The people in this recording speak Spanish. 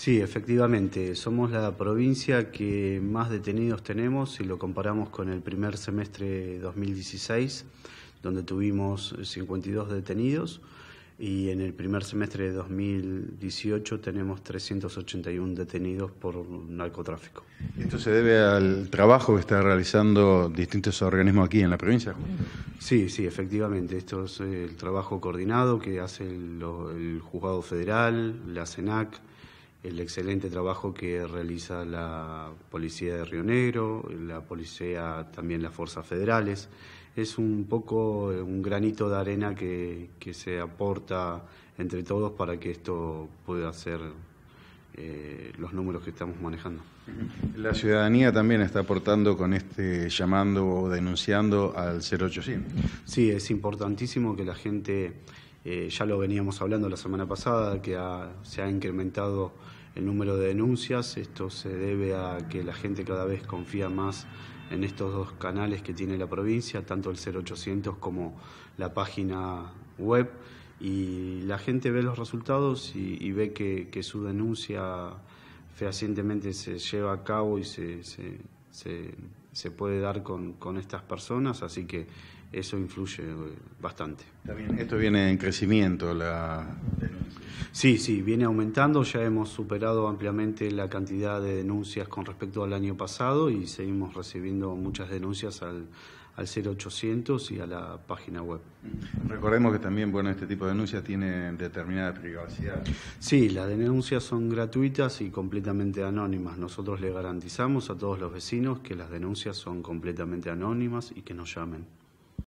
Sí, efectivamente. Somos la provincia que más detenidos tenemos si lo comparamos con el primer semestre 2016, donde tuvimos 52 detenidos, y en el primer semestre de 2018 tenemos 381 detenidos por narcotráfico. ¿Esto se debe al trabajo que están realizando distintos organismos aquí en la provincia? Sí, sí, efectivamente. Esto es eh, el trabajo coordinado que hace el, el Juzgado Federal, la CENAC el excelente trabajo que realiza la Policía de Río Negro, la Policía, también las Fuerzas Federales. Es un poco eh, un granito de arena que, se aporta entre todos para que esto pueda ser eh, los números que estamos manejando. La ciudadanía también está aportando con este llamando o denunciando al 0800. Sí, es importantísimo que la gente eh, ya lo veníamos hablando la semana pasada, que se ha incrementado el número de denuncias. Esto se debe a que la gente cada vez confía más en estos dos canales que tiene la provincia, tanto el 0800 como la página web. Y la gente ve los resultados y, ve que, su denuncia fehacientemente se lleva a cabo y se se puede dar con, estas personas, así que eso influye eh, bastante. También esto viene en crecimiento. Sí, sí, viene aumentando, ya hemos superado ampliamente la cantidad de denuncias con respecto al año pasado y seguimos recibiendo muchas denuncias al, al 0800 y a la página web. Recordemos que también, bueno, este tipo de denuncias tiene determinada privacidad. Sí, las denuncias son gratuitas y completamente anónimas. Nosotros le garantizamos a todos los vecinos que las denuncias son completamente anónimas y que nos llamen.